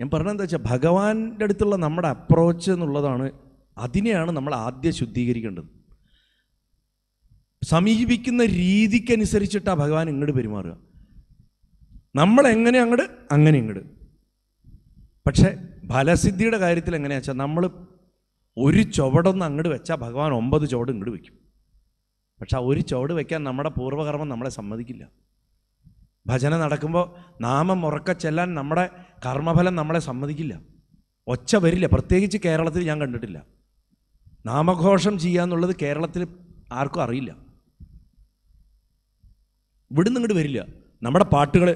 ഞാൻ എന്താ വെച്ചാൽ ഭഗവാന്റെ അടുത്തുള്ള നമ്മുടെ അപ്രോച്ച് എന്നുള്ളതാണ് അതിനെയാണ് നമ്മൾ ആദ്യം ശുദ്ധീകരിക്കേണ്ടത് സമീപിക്കുന്ന രീതിക്കനുസരിച്ചിട്ടാണ് ഭഗവാൻ ഇങ്ങോട്ട് പെരുമാറുക നമ്മൾ എങ്ങനെ അങ്ങോട്ട് അങ്ങനെ ഇങ്ങോട്ട് പക്ഷേ ഫലസിദ്ധിയുടെ കാര്യത്തിൽ എങ്ങനെയാ വെച്ചാൽ നമ്മൾ ഒരു ചുവടൊന്ന് അങ്ങോട്ട് വെച്ചാൽ ഭഗവാൻ ഒമ്പത് ചുവട് ഇങ്ങോട്ട് വയ്ക്കും പക്ഷെ ആ ഒരു ചുവട് വയ്ക്കാൻ നമ്മുടെ പൂർവ്വകർമ്മം നമ്മളെ സമ്മതിക്കില്ല ഭജന നടക്കുമ്പോൾ നാമം ഉറക്ക ചെല്ലാൻ നമ്മുടെ കർമ്മഫലം നമ്മളെ സമ്മതിക്കില്ല ഒച്ച വരില്ല പ്രത്യേകിച്ച് കേരളത്തിൽ ഞാൻ കണ്ടിട്ടില്ല നാമഘോഷം ചെയ്യുക എന്നുള്ളത് കേരളത്തിൽ ആർക്കും അറിയില്ല ഇവിടുന്ന് ഇങ്ങോട്ട് വരില്ല നമ്മുടെ പാട്ടുകൾ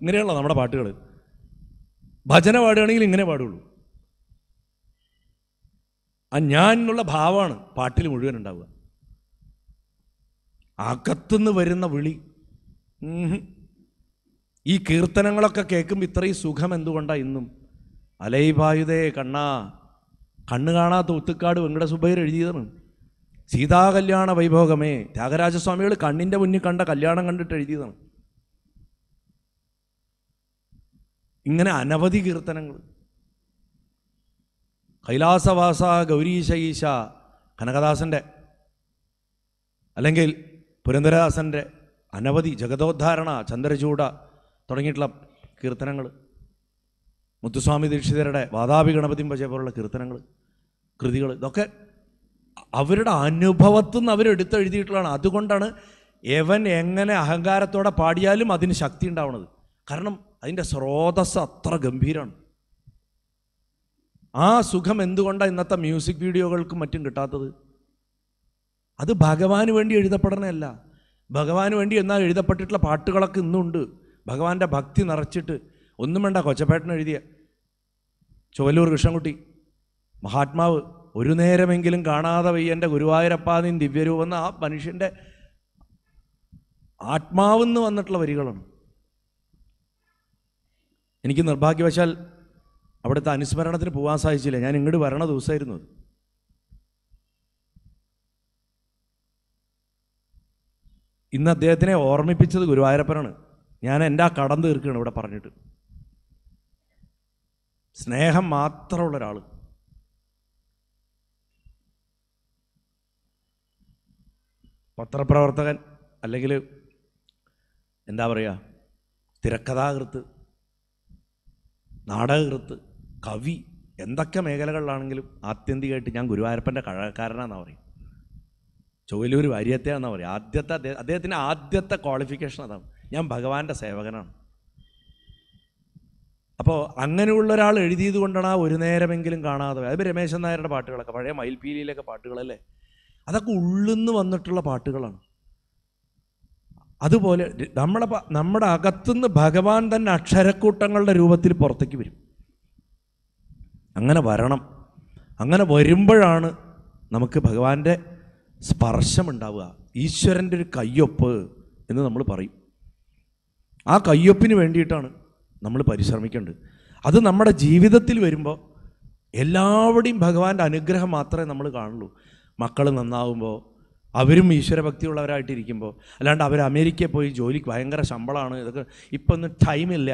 ഇങ്ങനെയുള്ള നമ്മുടെ പാട്ടുകൾ ഭജന പാടുകയാണെങ്കിൽ ഇങ്ങനെ പാടുള്ളൂ ആ ഞാൻ എന്നുള്ള ഭാവമാണ് പാട്ടിൽ മുഴുവൻ ഉണ്ടാവുക അകത്തുനിന്ന് വരുന്ന വിളി ഈ കീർത്തനങ്ങളൊക്കെ കേൾക്കുമ്പോൾ ഇത്രയും സുഖം എന്തുകൊണ്ടാണ് ഇന്നും അലൈബായുതേ കണ്ണാ കണ്ണു കാണാത്ത ഒത്തുക്കാട് വെങ്കടസുബൈർ എഴുതിയതാണ് സീതാകല്യാണ വൈഭോഗമേ ത്യാഗരാജസ്വാമികൾ കണ്ണിൻ്റെ മുന്നിൽ കണ്ട കല്യാണം കണ്ടിട്ട് എഴുതിയതാണ് ഇങ്ങനെ അനവധി കീർത്തനങ്ങൾ കൈലാസവാസ ഗൗരീശ ഈശ കനകദാസൻ്റെ അല്ലെങ്കിൽ പുരന്ദരദാസൻ്റെ അനവധി ജഗതോദ്ധാരണ ചന്ദ്രചൂട തുടങ്ങിയിട്ടുള്ള കീർത്തനങ്ങൾ മുത്തുസ്വാമി ദീക്ഷിതരുടെ വാതാപി ഗണപതി ഭജ പോലുള്ള കീർത്തനങ്ങൾ കൃതികൾ ഇതൊക്കെ അവരുടെ അനുഭവത്തിൽ നിന്ന് അവരെടുത്തെഴുതിയിട്ടുള്ളതാണ് അതുകൊണ്ടാണ് എവൻ എങ്ങനെ അഹങ്കാരത്തോടെ പാടിയാലും അതിന് ശക്തി ഉണ്ടാവുന്നത് കാരണം അതിൻ്റെ സ്രോതസ് അത്ര ഗംഭീരമാണ് ആ സുഖം എന്തുകൊണ്ടാണ് ഇന്നത്തെ മ്യൂസിക് വീഡിയോകൾക്കും മറ്റും കിട്ടാത്തത് അത് ഭഗവാന് വേണ്ടി എഴുതപ്പെടണമല്ല ഭഗവാന് വേണ്ടി എന്നാൽ എഴുതപ്പെട്ടിട്ടുള്ള പാട്ടുകളൊക്കെ ഇന്നുണ്ട് ഭഗവാന്റെ ഭക്തി നിറച്ചിട്ട് ഒന്നും വേണ്ട കൊച്ചപ്പേട്ടൻ എഴുതിയ ചുവല്ലൂർ കൃഷ്ണൻകുട്ടി മഹാത്മാവ് ഒരു നേരമെങ്കിലും കാണാതെ വയ്യൻ്റെ ഗുരുവായൂരപ്പാതിൻ ദിവ്യരൂപെന്ന ആ മനുഷ്യൻ്റെ ആത്മാവെന്ന് വന്നിട്ടുള്ള വരികളാണ് എനിക്ക് നിർഭാഗ്യവശാൽ അവിടുത്തെ അനുസ്മരണത്തിന് പോകാൻ സാധിച്ചില്ല ഞാൻ ഇങ്ങോട്ട് വരണ ദിവസമായിരുന്നു ഇന്ന് അദ്ദേഹത്തിനെ ഓർമ്മിപ്പിച്ചത് ഗുരുവായൂരപ്പനാണ് ഞാൻ എൻ്റെ ആ കടം തീർക്കുകയാണ് ഇവിടെ പറഞ്ഞിട്ട് സ്നേഹം മാത്രമുള്ള ഒരാൾ പത്രപ്രവർത്തകൻ അല്ലെങ്കിൽ എന്താ പറയുക തിരക്കഥാകൃത്ത് നാടകകൃത്ത് കവി എന്തൊക്കെ മേഖലകളിലാണെങ്കിലും ആത്യന്തികമായിട്ട് ഞാൻ ഗുരുവായൂരപ്പൻ്റെ കഴകക്കാരനാണെന്നാണ് പറയും ചൊവ്വലൂർ വാര്യത്തെ എന്നാ പറയുക ആദ്യത്തെ അദ്ദേഹം അദ്ദേഹത്തിൻ്റെ ആദ്യത്തെ ക്വാളിഫിക്കേഷൻ അതാണ് ഞാൻ ഭഗവാന്റെ സേവകനാണ് അപ്പോൾ അങ്ങനെയുള്ള ഒരാൾ എഴുതിയത് കൊണ്ടാണ് ആ ഒരു നേരമെങ്കിലും കാണാതെ അത് രമേശൻ നായരുടെ പാട്ടുകളൊക്കെ പഴയ മയിൽപീലിയിലൊക്കെ പാട്ടുകളല്ലേ അതൊക്കെ ഉള്ളുന്ന് വന്നിട്ടുള്ള പാട്ടുകളാണ് അതുപോലെ നമ്മളെ നമ്മുടെ അകത്തുനിന്ന് ഭഗവാൻ തന്നെ അക്ഷരക്കൂട്ടങ്ങളുടെ രൂപത്തിൽ പുറത്തേക്ക് വരും അങ്ങനെ വരണം അങ്ങനെ വരുമ്പോഴാണ് നമുക്ക് ഭഗവാന്റെ സ്പർശമുണ്ടാവുക ഈശ്വരൻ്റെ ഒരു കയ്യൊപ്പ് എന്ന് നമ്മൾ പറയും ആ കയ്യൊപ്പിന് വേണ്ടിയിട്ടാണ് നമ്മൾ പരിശ്രമിക്കേണ്ടത് അത് നമ്മുടെ ജീവിതത്തിൽ വരുമ്പോൾ എല്ലാവരുടെയും ഭഗവാന്റെ അനുഗ്രഹം മാത്രമേ നമ്മൾ കാണുള്ളൂ മക്കൾ നന്നാവുമ്പോൾ അവരും ഈശ്വരഭക്തിയുള്ളവരായിട്ടിരിക്കുമ്പോൾ അല്ലാണ്ട് അവർ അമേരിക്കയിൽ പോയി ജോലിക്ക് ഭയങ്കര ശമ്പളമാണ് ഇതൊക്കെ ഇപ്പം ഒന്നും ടൈമില്ല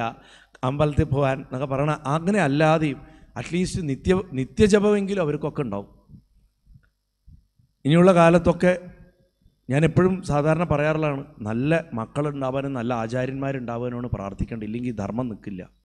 അമ്പലത്തിൽ പോകാൻ എന്നൊക്കെ പറയണ അങ്ങനെ അല്ലാതെയും അറ്റ്ലീസ്റ്റ് നിത്യ നിത്യജപമെങ്കിലും അവർക്കൊക്കെ ഉണ്ടാവും ഇനിയുള്ള കാലത്തൊക്കെ ഞാൻ എപ്പോഴും സാധാരണ പറയാറുള്ളതാണ് നല്ല മക്കളുണ്ടാവാനും നല്ല ആചാര്യന്മാരുണ്ടാവാനുമാണ് പ്രാർത്ഥിക്കേണ്ടത് ഇല്ലെങ്കിൽ ധർമ്മം നിൽക്കില്ല